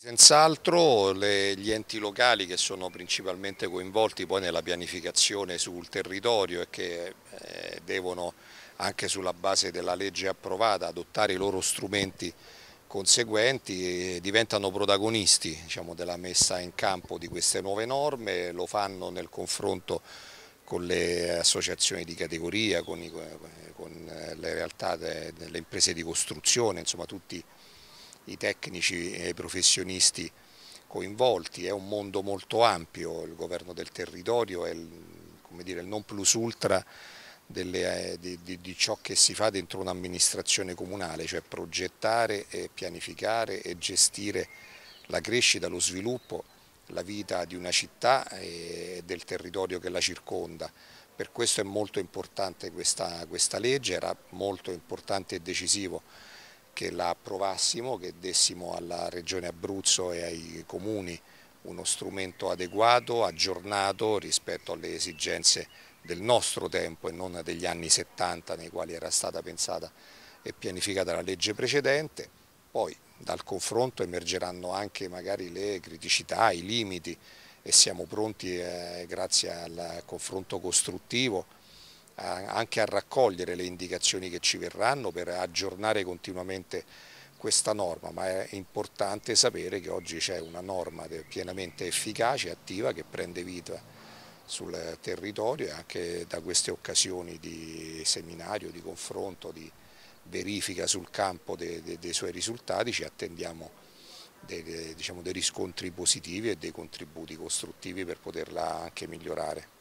Senz'altro gli enti locali che sono principalmente coinvolti poi nella pianificazione sul territorio e che eh, devono anche sulla base della legge approvata adottare i loro strumenti conseguenti eh, diventano protagonisti diciamo, della messa in campo di queste nuove norme, lo fanno nel confronto con le associazioni di categoria, con, i, con eh, le realtà delle imprese di costruzione, insomma tutti i tecnici e i professionisti coinvolti, è un mondo molto ampio, il governo del territorio è il, dire, il non plus ultra delle, eh, di, di, di, ciò che si fa dentro un'amministrazione comunale, cioè progettare, e pianificare e gestire la crescita, lo sviluppo, la vita di una città e del territorio che la circonda. Per questo è molto importante questa, questa legge, era molto importante e decisivo che la approvassimo, che dessimo alla Regione Abruzzo e ai comuni uno strumento adeguato, aggiornato rispetto alle esigenze del nostro tempo e non degli anni 70 nei quali era stata pensata e pianificata la legge precedente. Poi dal confronto emergeranno anche magari le criticità, i limiti e siamo pronti, eh, grazie al confronto costruttivo, anche a raccogliere le indicazioni che ci verranno per aggiornare continuamente questa norma, ma è importante sapere che oggi c'è una norma pienamente efficace, e attiva, che prende vita sul territorio e anche da queste occasioni di seminario, di confronto, di verifica sul campo dei, dei, dei suoi risultati ci attendiamo dei, diciamo, dei riscontri positivi e dei contributi costruttivi per poterla anche migliorare.